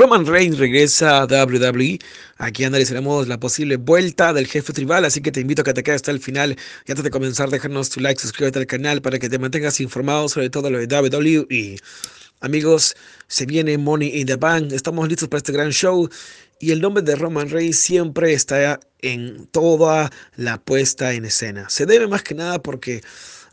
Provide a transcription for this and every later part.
Roman Reigns regresa a WWE. Aquí analizaremos la posible vuelta del jefe tribal, así que te invito a que te quedes hasta el final. Y antes de comenzar, dejarnos tu like, suscríbete al canal para que te mantengas informado sobre todo lo de WWE. Amigos, se viene Money in the Bank, estamos listos para este gran show y el nombre de Roman Reigns siempre está en toda la puesta en escena. Se debe más que nada porque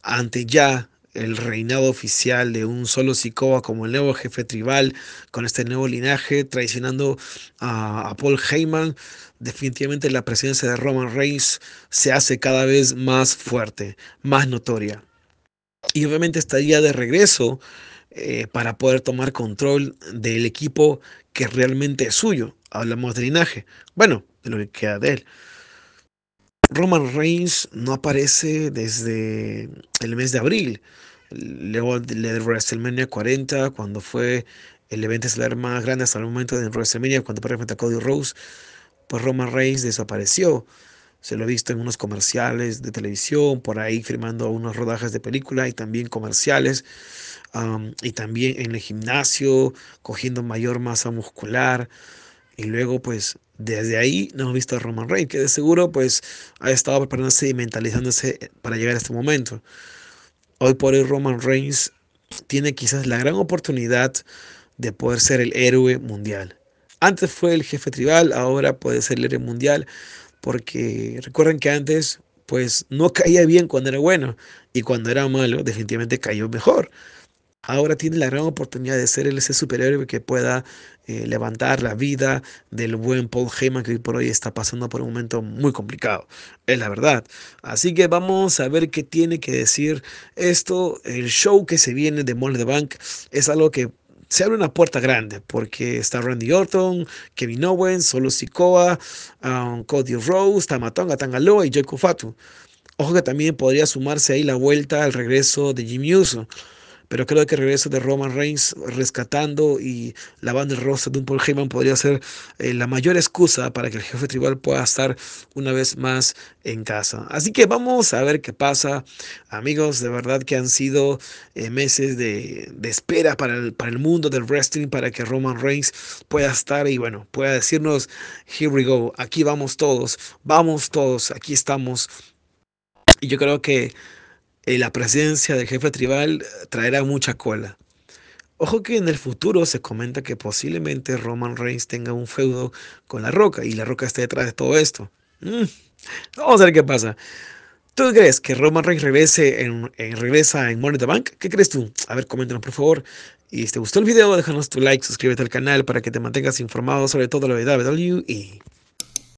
ante ya el reinado oficial de un solo Sikoa como el nuevo jefe tribal, con este nuevo linaje, traicionando a, Paul Heyman, definitivamente la presencia de Roman Reigns se hace cada vez más fuerte, más notoria. Y obviamente estaría de regreso eh, para poder tomar control del equipo que realmente es suyo. Hablamos de linaje. Bueno, de lo que queda de él. Roman Reigns no aparece desde el mes de abril, luego de WrestleMania 40, cuando fue el evento estelar más grande hasta el momento de WrestleMania, cuando apareció frente a Cody Rose, pues Roman Reigns desapareció. Se lo ha visto en unos comerciales de televisión, por ahí firmando unas rodajes de película y también comerciales, y también en el gimnasio, cogiendo mayor masa muscular, y luego pues desde ahí nos hemos visto a Roman Reigns, que de seguro pues ha estado preparándose y mentalizándose para llegar a este momento. Hoy por hoy Roman Reigns tiene quizás la gran oportunidad de poder ser el héroe mundial. Antes fue el jefe tribal, ahora puede ser el héroe mundial, porque recuerden que antes pues no caía bien cuando era bueno y cuando era malo definitivamente cayó mejor ahora tiene la gran oportunidad de ser el ese superhéroe que pueda eh, levantar la vida del buen Paul Heyman que hoy por hoy está pasando por un momento muy complicado, es la verdad. Así que vamos a ver qué tiene que decir esto. El show que se viene de the Bank es algo que se abre una puerta grande porque está Randy Orton, Kevin Owens, Solo Sikoa, um, Cody Rose, Tamatonga Tangaloa y Joe Fatu. Ojo que también podría sumarse ahí la vuelta al regreso de Jimmy Uso pero creo que el regreso de Roman Reigns rescatando y lavando el rostro de un Paul Heyman podría ser eh, la mayor excusa para que el jefe tribal pueda estar una vez más en casa. Así que vamos a ver qué pasa, amigos, de verdad que han sido eh, meses de, espera para el, para el mundo del wrestling, para que Roman Reigns pueda estar y bueno, pueda decirnos, here we go, aquí vamos todos, vamos todos, aquí estamos. Y yo creo que eh, la presencia del jefe tribal eh, traerá mucha cola. Ojo que en el futuro se comenta que posiblemente Roman Reigns tenga un feudo con La Roca y La Roca esté detrás de todo esto. Mm, vamos a ver qué pasa. ¿Tú crees que Roman Reigns regrese en, regresa en Money the Bank? ¿Qué crees tú? A ver, coméntanos por favor. Y si te gustó el video, déjanos tu like, suscríbete al canal para que te mantengas informado sobre todo lo de WWE.